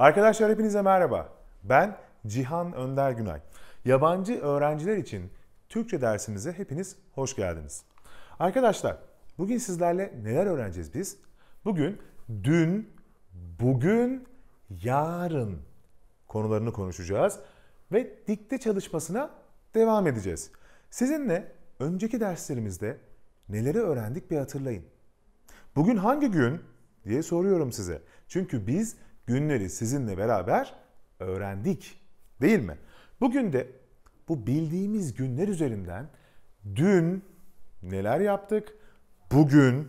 Arkadaşlar hepinize merhaba. Ben Cihan Önder Günay. Yabancı öğrenciler için Türkçe dersimize hepiniz hoş geldiniz. Arkadaşlar bugün sizlerle neler öğreneceğiz biz? Bugün dün, bugün, yarın konularını konuşacağız ve dikte çalışmasına devam edeceğiz. Sizinle önceki derslerimizde neleri öğrendik bir hatırlayın. Bugün hangi gün diye soruyorum size. Çünkü biz günleri sizinle beraber öğrendik değil mi? Bugün de bu bildiğimiz günler üzerinden dün neler yaptık, bugün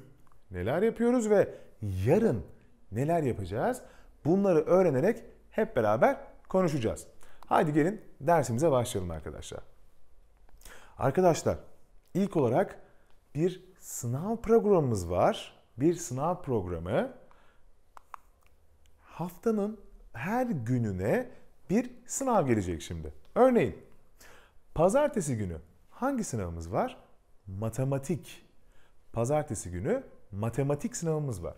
neler yapıyoruz ve yarın neler yapacağız bunları öğrenerek hep beraber konuşacağız. Haydi gelin dersimize başlayalım arkadaşlar. Arkadaşlar ilk olarak bir sınav programımız var. Bir sınav programı haftanın her gününe bir sınav gelecek şimdi. Örneğin pazartesi günü hangi sınavımız var? Matematik. Pazartesi günü matematik sınavımız var.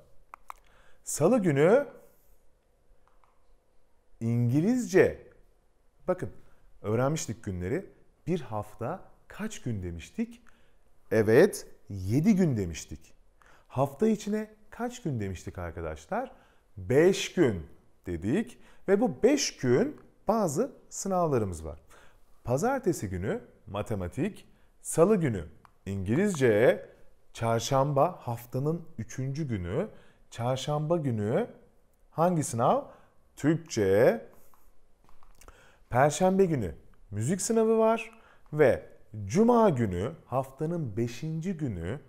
Salı günü İngilizce. Bakın öğrenmiştik günleri. Bir hafta kaç gün demiştik? Evet 7 gün demiştik. Hafta içine kaç gün demiştik arkadaşlar? 5 gün dedik ve bu 5 gün bazı sınavlarımız var. Pazartesi günü matematik, salı günü İngilizce, çarşamba haftanın 3. günü, çarşamba günü hangi sınav? Türkçe. Perşembe günü müzik sınavı var ve cuma günü haftanın 5. günü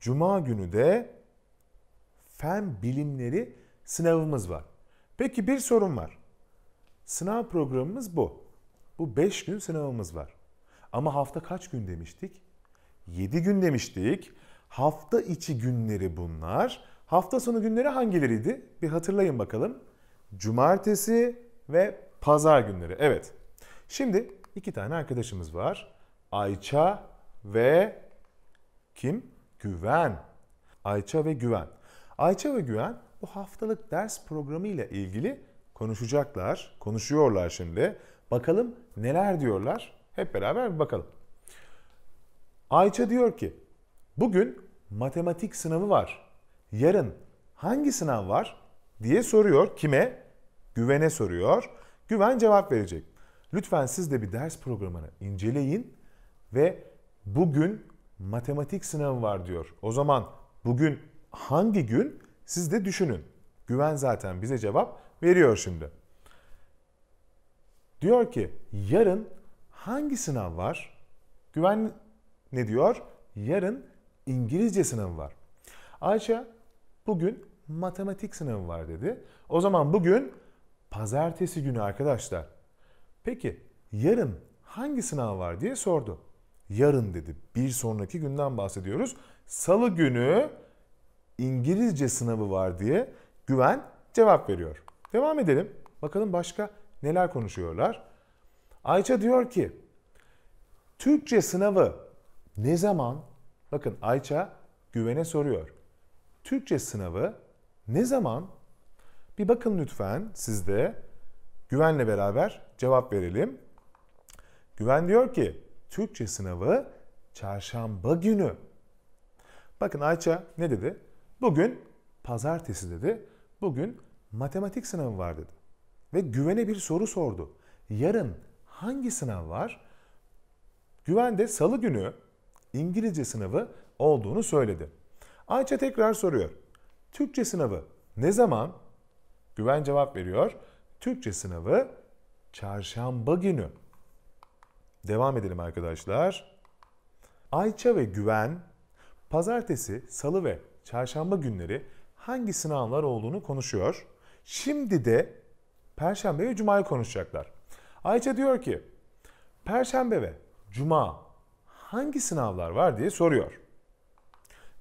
cuma günü de fen bilimleri sınavımız var. Peki bir sorun var. Sınav programımız bu. Bu 5 gün sınavımız var. Ama hafta kaç gün demiştik? 7 gün demiştik. Hafta içi günleri bunlar. Hafta sonu günleri hangileriydi? Bir hatırlayın bakalım. Cumartesi ve pazar günleri. Evet. Şimdi iki tane arkadaşımız var. Ayça ve kim? Güven. Ayça ve Güven. Ayça ve Güven bu haftalık ders programı ile ilgili konuşacaklar, konuşuyorlar şimdi. Bakalım neler diyorlar? Hep beraber bir bakalım. Ayça diyor ki, bugün matematik sınavı var. Yarın hangi sınav var diye soruyor. Kime? Güven'e soruyor. Güven cevap verecek. Lütfen siz de bir ders programını inceleyin ve bugün matematik sınavı var diyor. O zaman bugün hangi gün? Siz de düşünün. Güven zaten bize cevap veriyor şimdi. Diyor ki yarın hangi sınav var? Güven ne diyor? Yarın İngilizce sınavı var. Ayça bugün matematik sınavı var dedi. O zaman bugün pazartesi günü arkadaşlar. Peki yarın hangi sınav var diye sordu. Yarın dedi. Bir sonraki günden bahsediyoruz. Salı günü İngilizce sınavı var diye Güven cevap veriyor. Devam edelim. Bakalım başka neler konuşuyorlar. Ayça diyor ki Türkçe sınavı ne zaman? Bakın Ayça Güven'e soruyor. Türkçe sınavı ne zaman? Bir bakın lütfen siz de Güven'le beraber cevap verelim. Güven diyor ki Türkçe sınavı çarşamba günü. Bakın Ayça ne dedi? Bugün pazartesi dedi. Bugün matematik sınavı var dedi. Ve güvene bir soru sordu. Yarın hangi sınav var? Güven de salı günü İngilizce sınavı olduğunu söyledi. Ayça tekrar soruyor. Türkçe sınavı ne zaman? Güven cevap veriyor. Türkçe sınavı çarşamba günü. Devam edelim arkadaşlar. Ayça ve Güven pazartesi, salı ve çarşamba günleri hangi sınavlar olduğunu konuşuyor. Şimdi de perşembe ve cumayı konuşacaklar. Ayça diyor ki perşembe ve cuma hangi sınavlar var diye soruyor.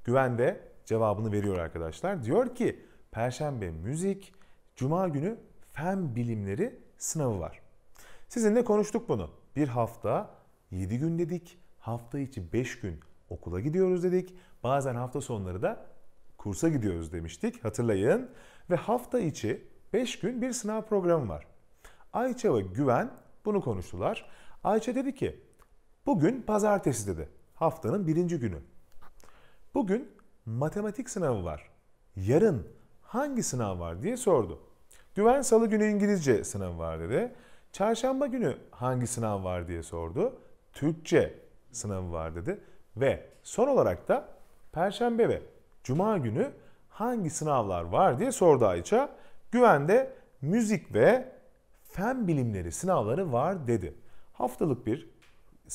Güven de cevabını veriyor arkadaşlar. Diyor ki perşembe müzik, cuma günü fen bilimleri sınavı var. Sizinle konuştuk bunu. Bir hafta 7 gün dedik. Hafta içi 5 gün okula gidiyoruz dedik. Bazen hafta sonları da kursa gidiyoruz demiştik hatırlayın. Ve hafta içi 5 gün bir sınav programı var. Ayça ve Güven bunu konuştular. Ayça dedi ki bugün pazartesi dedi. Haftanın birinci günü. Bugün matematik sınavı var. Yarın hangi sınav var diye sordu. Güven salı günü İngilizce sınavı var dedi. Çarşamba günü hangi sınav var diye sordu. Türkçe sınavı var dedi. Ve son olarak da Perşembe ve Cuma günü hangi sınavlar var diye sordu Ayça. güvende müzik ve fen bilimleri sınavları var dedi. Haftalık bir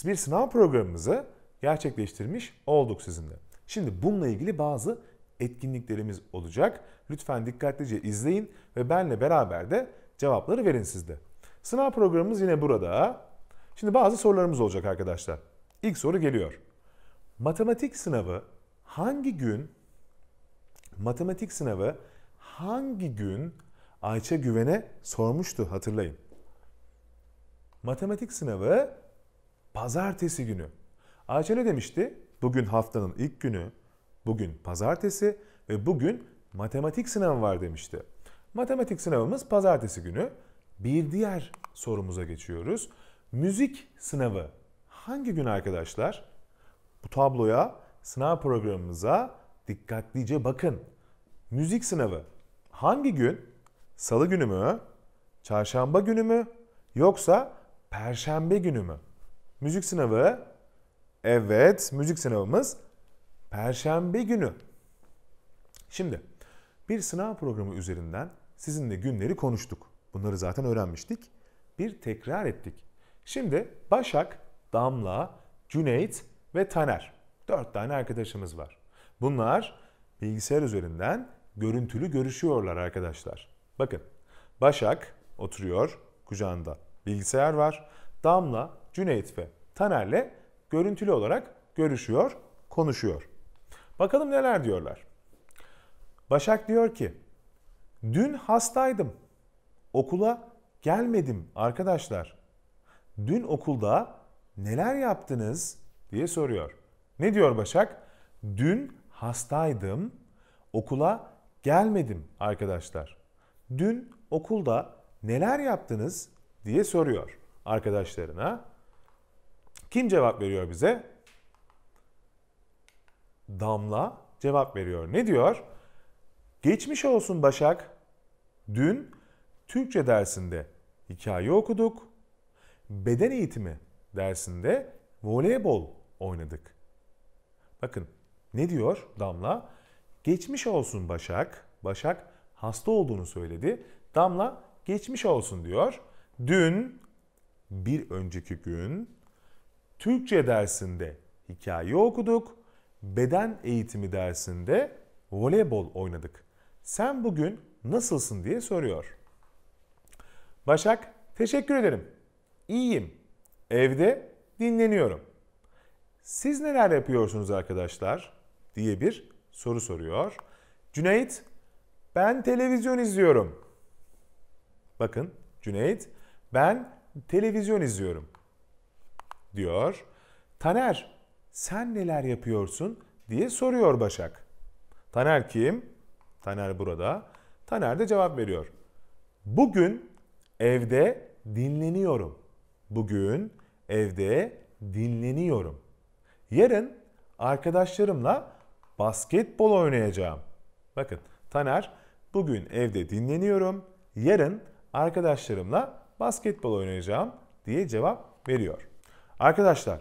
bir sınav programımızı gerçekleştirmiş olduk sizinle. Şimdi bununla ilgili bazı etkinliklerimiz olacak. Lütfen dikkatlice izleyin ve benle beraber de cevapları verin sizde. Sınav programımız yine burada. Şimdi bazı sorularımız olacak arkadaşlar. İlk soru geliyor. Matematik sınavı hangi gün matematik sınavı hangi gün Ayça Güven'e sormuştu hatırlayın. Matematik sınavı pazartesi günü. Ayça ne demişti? Bugün haftanın ilk günü, bugün pazartesi ve bugün matematik sınavı var demişti. Matematik sınavımız pazartesi günü. Bir diğer sorumuza geçiyoruz. Müzik sınavı hangi gün arkadaşlar? Bu tabloya, sınav programımıza dikkatlice bakın. Müzik sınavı hangi gün? Salı günü mü? Çarşamba günü mü? Yoksa perşembe günü mü? Müzik sınavı evet müzik sınavımız perşembe günü. Şimdi bir sınav programı üzerinden sizinle günleri konuştuk. Bunları zaten öğrenmiştik. Bir tekrar ettik. Şimdi Başak, Damla, Cüneyt ve Taner. Dört tane arkadaşımız var. Bunlar bilgisayar üzerinden görüntülü görüşüyorlar arkadaşlar. Bakın Başak oturuyor kucağında bilgisayar var. Damla, Cüneyt ve Taner'le görüntülü olarak görüşüyor, konuşuyor. Bakalım neler diyorlar. Başak diyor ki, dün hastaydım. Okula gelmedim arkadaşlar. Dün okulda neler yaptınız diye soruyor. Ne diyor Başak? Dün hastaydım. Okula gelmedim arkadaşlar. Dün okulda neler yaptınız diye soruyor arkadaşlarına. Kim cevap veriyor bize? Damla cevap veriyor. Ne diyor? Geçmiş olsun Başak. Dün Türkçe dersinde hikaye okuduk. Beden eğitimi dersinde voleybol oynadık. Bakın ne diyor Damla? Geçmiş olsun Başak. Başak hasta olduğunu söyledi. Damla geçmiş olsun diyor. Dün bir önceki gün Türkçe dersinde hikaye okuduk. Beden eğitimi dersinde voleybol oynadık. Sen bugün nasılsın diye soruyor. Başak, teşekkür ederim. İyiyim. Evde dinleniyorum. Siz neler yapıyorsunuz arkadaşlar? diye bir soru soruyor. Cüneyt ben televizyon izliyorum. Bakın Cüneyt ben televizyon izliyorum diyor. Taner sen neler yapıyorsun diye soruyor Başak. Taner kim? Taner burada. Taner de cevap veriyor. Bugün evde dinleniyorum. Bugün evde dinleniyorum. Yarın arkadaşlarımla basketbol oynayacağım. Bakın Taner bugün evde dinleniyorum. Yarın arkadaşlarımla basketbol oynayacağım diye cevap veriyor. Arkadaşlar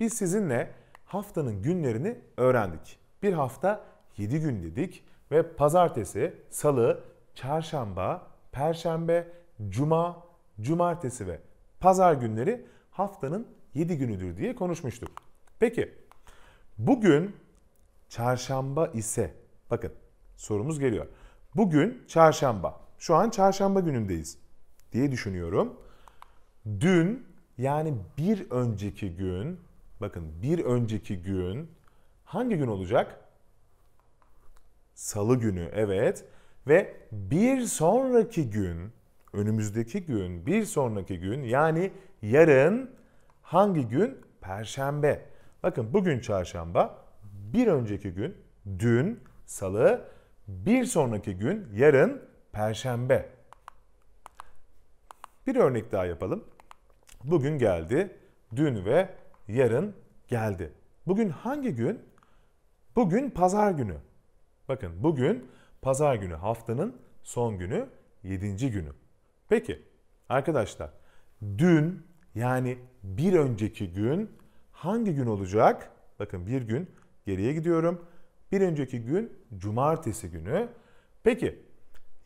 biz sizinle haftanın günlerini öğrendik. Bir hafta 7 gün dedik ve pazartesi, salı, çarşamba, perşembe, cuma, cumartesi ve pazar günleri haftanın 7 günüdür diye konuşmuştuk. Peki bugün Çarşamba ise bakın sorumuz geliyor. Bugün çarşamba. Şu an çarşamba günündeyiz diye düşünüyorum. Dün yani bir önceki gün bakın bir önceki gün hangi gün olacak? Salı günü evet ve bir sonraki gün önümüzdeki gün bir sonraki gün yani yarın hangi gün? Perşembe. Bakın bugün çarşamba, bir önceki gün dün salı, bir sonraki gün yarın perşembe. Bir örnek daha yapalım. Bugün geldi, dün ve yarın geldi. Bugün hangi gün? Bugün pazar günü. Bakın bugün pazar günü haftanın son günü, yedinci günü. Peki arkadaşlar dün yani bir önceki gün hangi gün olacak? Bakın bir gün geriye gidiyorum. Bir önceki gün cumartesi günü. Peki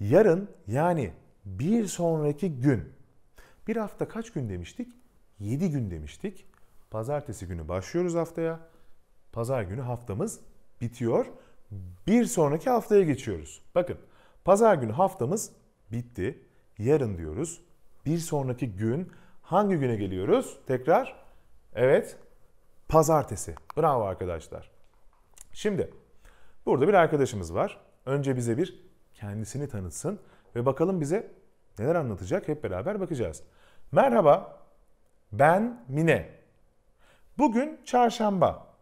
yarın yani bir sonraki gün. Bir hafta kaç gün demiştik? 7 gün demiştik. Pazartesi günü başlıyoruz haftaya. Pazar günü haftamız bitiyor. Bir sonraki haftaya geçiyoruz. Bakın pazar günü haftamız bitti. Yarın diyoruz. Bir sonraki gün hangi güne geliyoruz? Tekrar evet pazartesi. Bravo arkadaşlar. Şimdi burada bir arkadaşımız var. Önce bize bir kendisini tanıtsın ve bakalım bize neler anlatacak hep beraber bakacağız. Merhaba, ben Mine. Bugün çarşamba.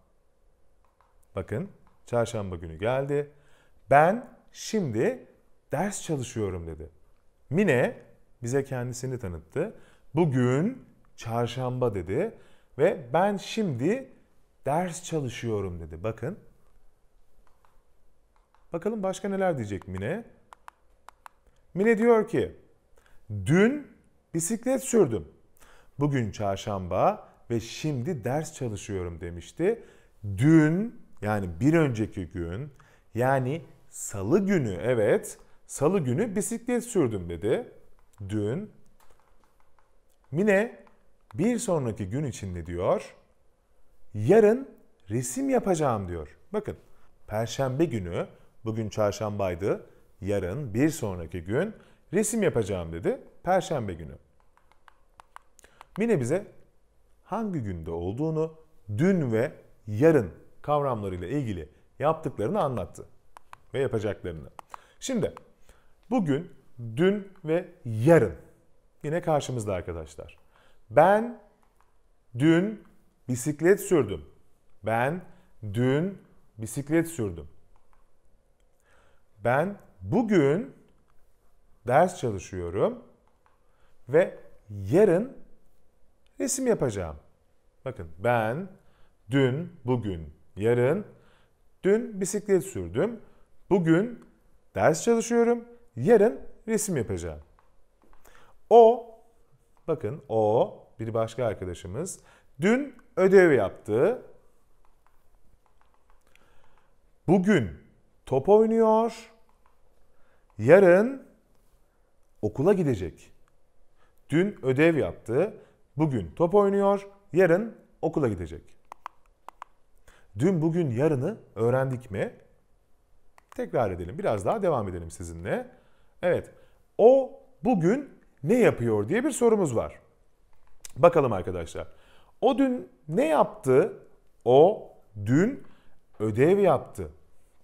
Bakın çarşamba günü geldi. Ben şimdi ders çalışıyorum dedi. Mine bize kendisini tanıttı. Bugün çarşamba dedi ve ben şimdi ders çalışıyorum dedi. Bakın Bakalım başka neler diyecek Mine. Mine diyor ki, dün bisiklet sürdüm. Bugün çarşamba ve şimdi ders çalışıyorum demişti. Dün yani bir önceki gün yani salı günü evet salı günü bisiklet sürdüm dedi. Dün Mine bir sonraki gün için ne diyor yarın resim yapacağım diyor. Bakın perşembe günü Bugün çarşambaydı. Yarın bir sonraki gün resim yapacağım dedi. Perşembe günü. Mine bize hangi günde olduğunu dün ve yarın kavramlarıyla ilgili yaptıklarını anlattı ve yapacaklarını. Şimdi bugün, dün ve yarın yine karşımızda arkadaşlar. Ben dün bisiklet sürdüm. Ben dün bisiklet sürdüm. Ben bugün ders çalışıyorum ve yarın resim yapacağım. Bakın ben dün, bugün, yarın dün bisiklet sürdüm. Bugün ders çalışıyorum. Yarın resim yapacağım. O bakın o bir başka arkadaşımız dün ödev yaptı. Bugün top oynuyor. Yarın okula gidecek. Dün ödev yaptı. Bugün top oynuyor. Yarın okula gidecek. Dün bugün yarını öğrendik mi? Tekrar edelim. Biraz daha devam edelim sizinle. Evet. O bugün ne yapıyor diye bir sorumuz var. Bakalım arkadaşlar. O dün ne yaptı? O dün ödev yaptı.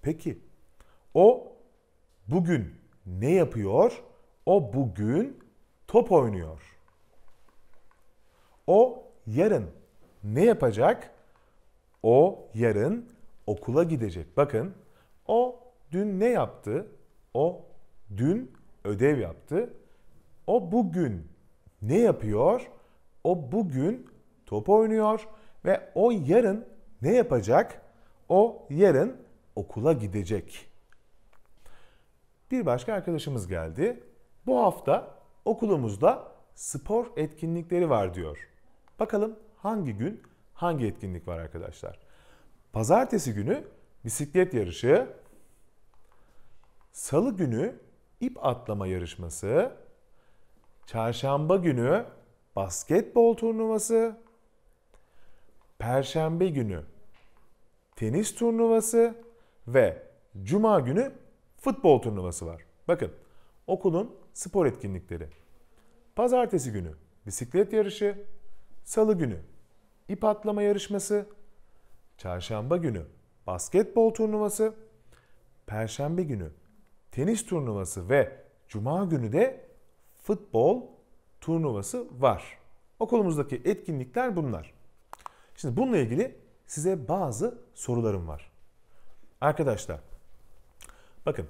Peki o bugün ne yapıyor? O bugün top oynuyor. O yarın ne yapacak? O yarın okula gidecek. Bakın o dün ne yaptı? O dün ödev yaptı. O bugün ne yapıyor? O bugün top oynuyor ve o yarın ne yapacak? O yarın okula gidecek bir başka arkadaşımız geldi. Bu hafta okulumuzda spor etkinlikleri var diyor. Bakalım hangi gün hangi etkinlik var arkadaşlar? Pazartesi günü bisiklet yarışı, salı günü ip atlama yarışması, çarşamba günü basketbol turnuvası, perşembe günü tenis turnuvası ve cuma günü futbol turnuvası var. Bakın okulun spor etkinlikleri. Pazartesi günü bisiklet yarışı, salı günü ip atlama yarışması, çarşamba günü basketbol turnuvası, perşembe günü tenis turnuvası ve cuma günü de futbol turnuvası var. Okulumuzdaki etkinlikler bunlar. Şimdi bununla ilgili size bazı sorularım var. Arkadaşlar Bakın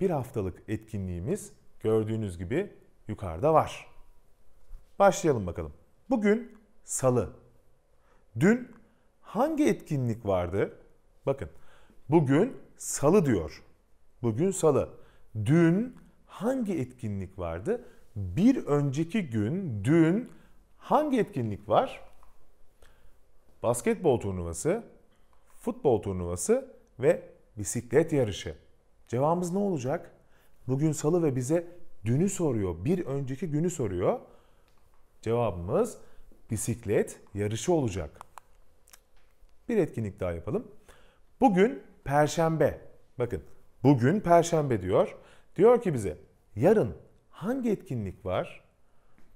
bir haftalık etkinliğimiz gördüğünüz gibi yukarıda var. Başlayalım bakalım. Bugün salı. Dün hangi etkinlik vardı? Bakın bugün salı diyor. Bugün salı. Dün hangi etkinlik vardı? Bir önceki gün dün hangi etkinlik var? Basketbol turnuvası, futbol turnuvası ve bisiklet yarışı. Cevabımız ne olacak? Bugün salı ve bize dünü soruyor. Bir önceki günü soruyor. Cevabımız bisiklet yarışı olacak. Bir etkinlik daha yapalım. Bugün perşembe. Bakın bugün perşembe diyor. Diyor ki bize yarın hangi etkinlik var?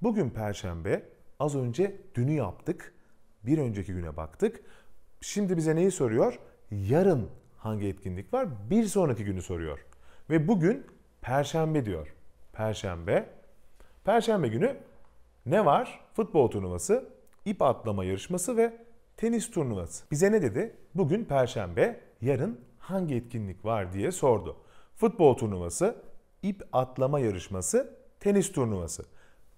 Bugün perşembe. Az önce dünü yaptık. Bir önceki güne baktık. Şimdi bize neyi soruyor? Yarın hangi etkinlik var? Bir sonraki günü soruyor. Ve bugün Perşembe diyor. Perşembe. Perşembe günü ne var? Futbol turnuvası, ip atlama yarışması ve tenis turnuvası. Bize ne dedi? Bugün Perşembe, yarın hangi etkinlik var diye sordu. Futbol turnuvası, ip atlama yarışması, tenis turnuvası.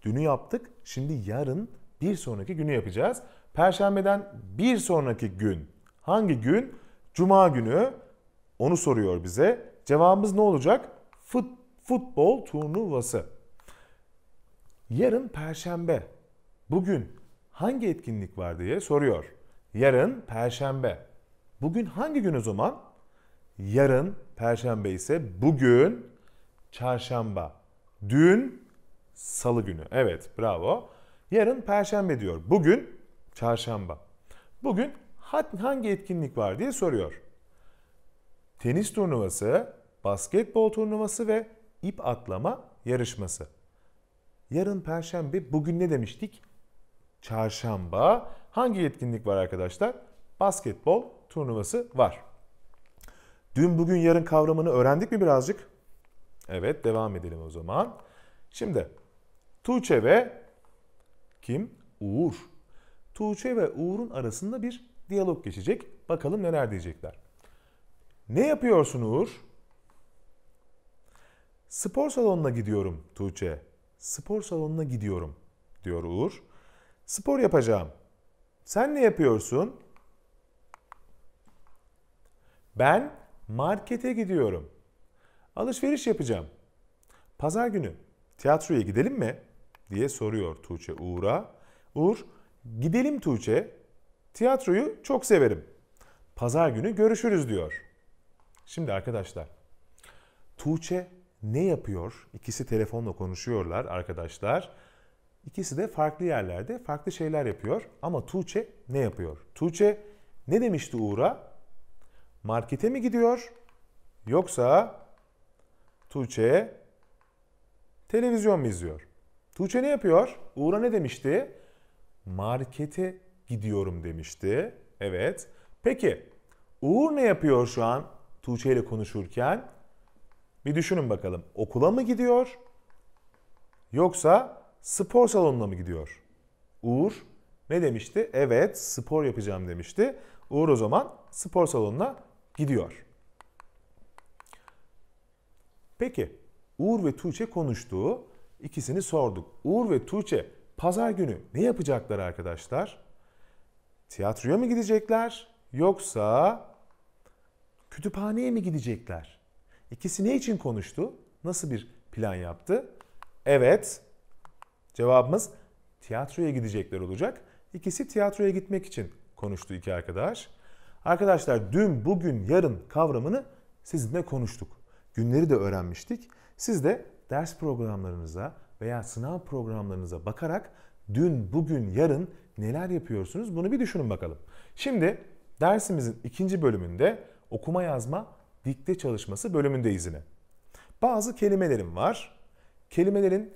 Dünü yaptık, şimdi yarın bir sonraki günü yapacağız. Perşembeden bir sonraki gün hangi gün? Cuma günü onu soruyor bize. Cevabımız ne olacak? Fut, futbol turnuvası. Yarın perşembe. Bugün hangi etkinlik var diye soruyor. Yarın perşembe. Bugün hangi gün o zaman? Yarın perşembe ise bugün çarşamba. Dün salı günü. Evet bravo. Yarın perşembe diyor. Bugün çarşamba. Bugün hangi etkinlik var diye soruyor. Tenis turnuvası, basketbol turnuvası ve ip atlama yarışması. Yarın perşembe, bugün ne demiştik? Çarşamba. Hangi etkinlik var arkadaşlar? Basketbol turnuvası var. Dün, bugün, yarın kavramını öğrendik mi birazcık? Evet, devam edelim o zaman. Şimdi Tuğçe ve kim? Uğur. Tuğçe ve Uğur'un arasında bir Diyalog geçecek. Bakalım neler diyecekler. Ne yapıyorsun Uğur? Spor salonuna gidiyorum Tuğçe. Spor salonuna gidiyorum diyor Uğur. Spor yapacağım. Sen ne yapıyorsun? Ben markete gidiyorum. Alışveriş yapacağım. Pazar günü tiyatroya gidelim mi? diye soruyor Tuğçe Uğur'a. Uğur, gidelim Tuğçe Tiyatroyu çok severim. Pazar günü görüşürüz diyor. Şimdi arkadaşlar Tuğçe ne yapıyor? İkisi telefonla konuşuyorlar arkadaşlar. İkisi de farklı yerlerde farklı şeyler yapıyor. Ama Tuğçe ne yapıyor? Tuğçe ne demişti Uğur'a? Markete mi gidiyor? Yoksa Tuğçe televizyon mu izliyor? Tuğçe ne yapıyor? Uğur'a ne demişti? Markete gidiyorum demişti. Evet. Peki Uğur ne yapıyor şu an Tuğçe ile konuşurken? Bir düşünün bakalım. Okula mı gidiyor? Yoksa spor salonuna mı gidiyor? Uğur ne demişti? Evet spor yapacağım demişti. Uğur o zaman spor salonuna gidiyor. Peki Uğur ve Tuğçe konuştuğu ikisini sorduk. Uğur ve Tuğçe pazar günü ne yapacaklar arkadaşlar? tiyatroya mı gidecekler yoksa kütüphaneye mi gidecekler? İkisi ne için konuştu? Nasıl bir plan yaptı? Evet, cevabımız tiyatroya gidecekler olacak. İkisi tiyatroya gitmek için konuştu iki arkadaş. Arkadaşlar dün, bugün, yarın kavramını sizinle konuştuk. Günleri de öğrenmiştik. Siz de ders programlarınıza veya sınav programlarınıza bakarak dün, bugün, yarın neler yapıyorsunuz? Bunu bir düşünün bakalım. Şimdi dersimizin ikinci bölümünde okuma yazma dikte çalışması bölümünde izine. Bazı kelimelerim var. Kelimelerin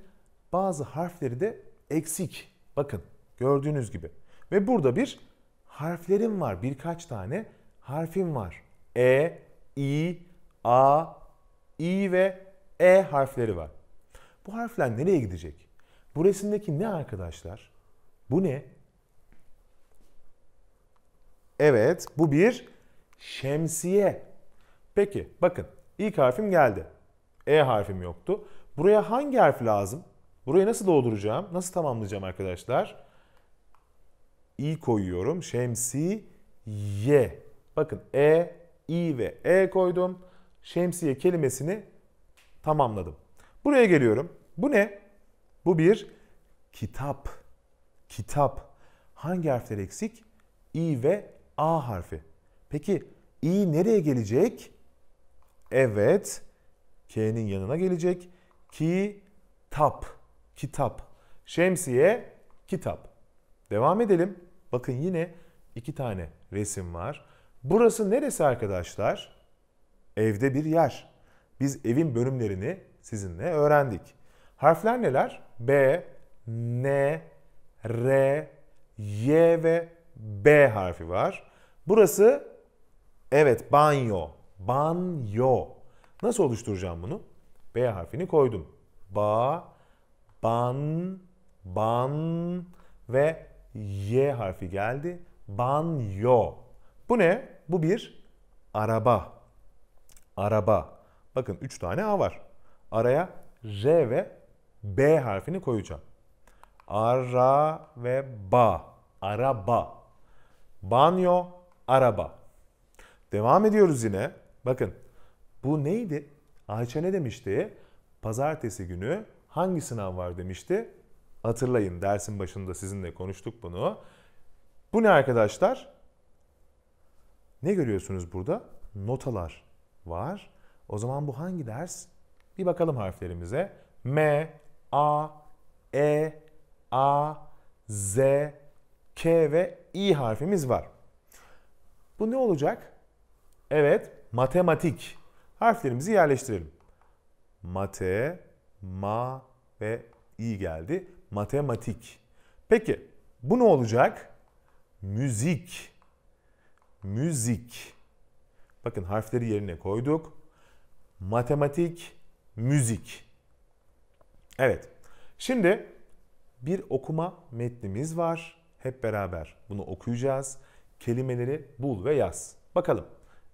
bazı harfleri de eksik. Bakın gördüğünüz gibi. Ve burada bir harflerim var. Birkaç tane harfim var. E, I, A, I ve E harfleri var. Bu harfler nereye gidecek? Bu resimdeki ne arkadaşlar? Bu ne? Evet, bu bir şemsiye. Peki, bakın ilk harfim geldi. E harfim yoktu. Buraya hangi harf lazım? Buraya nasıl dolduracağım? Nasıl tamamlayacağım arkadaşlar? İ koyuyorum. Şemsiye. Bakın E, İ ve E koydum. Şemsiye kelimesini tamamladım. Buraya geliyorum. Bu ne? Bu bir kitap. Kitap. Hangi harfler eksik? İ ve A harfi. Peki İ nereye gelecek? Evet. K'nin yanına gelecek. Kitap. Kitap. Şemsiye, kitap. Devam edelim. Bakın yine iki tane resim var. Burası neresi arkadaşlar? Evde bir yer. Biz evin bölümlerini sizinle öğrendik. Harfler neler? B, N, R, Y ve B harfi var. Burası evet banyo. Banyo. Nasıl oluşturacağım bunu? B harfini koydum. Ba, ban, ban ve Y harfi geldi. Banyo. Bu ne? Bu bir araba. Araba. Bakın 3 tane A var. Araya R ve B harfini koyacağım. Ara ve ba. Araba. Banyo, araba. Devam ediyoruz yine. Bakın bu neydi? Ayça ne demişti? Pazartesi günü hangi sınav var demişti? Hatırlayın dersin başında sizinle konuştuk bunu. Bu ne arkadaşlar? Ne görüyorsunuz burada? Notalar var. O zaman bu hangi ders? Bir bakalım harflerimize. M, A, E, A, Z, K ve İ harfimiz var. Bu ne olacak? Evet, matematik. Harflerimizi yerleştirelim. Mate, ma ve i geldi. Matematik. Peki bu ne olacak? Müzik. Müzik. Bakın harfleri yerine koyduk. Matematik, müzik. Evet. Şimdi bir okuma metnimiz var. Hep beraber bunu okuyacağız. Kelimeleri bul ve yaz. Bakalım.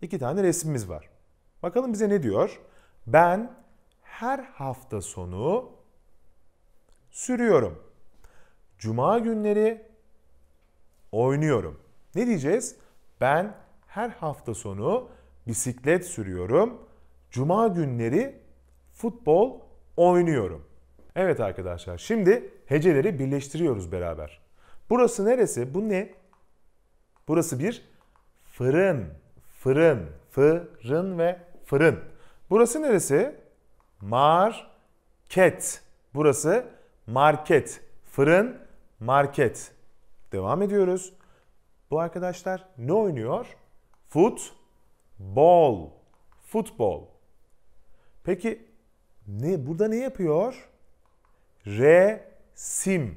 İki tane resmimiz var. Bakalım bize ne diyor? Ben her hafta sonu sürüyorum. Cuma günleri oynuyorum. Ne diyeceğiz? Ben her hafta sonu bisiklet sürüyorum. Cuma günleri futbol oynuyorum. Evet arkadaşlar şimdi heceleri birleştiriyoruz beraber. Burası neresi? Bu ne? Burası bir fırın. Fırın. Fırın ve fırın. Burası neresi? Market. Burası market. Fırın, market. Devam ediyoruz. Bu arkadaşlar ne oynuyor? Futbol. Futbol. Peki ne burada ne yapıyor? Resim.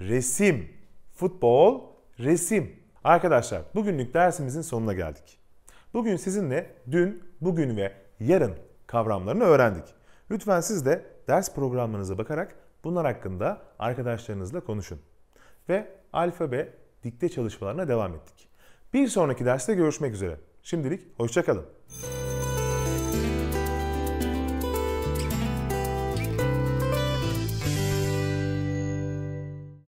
Resim. Futbol, resim. Arkadaşlar bugünlük dersimizin sonuna geldik. Bugün sizinle dün, bugün ve yarın kavramlarını öğrendik. Lütfen siz de ders programlarınıza bakarak bunlar hakkında arkadaşlarınızla konuşun. Ve alfabe dikte çalışmalarına devam ettik. Bir sonraki derste görüşmek üzere. Şimdilik hoşçakalın.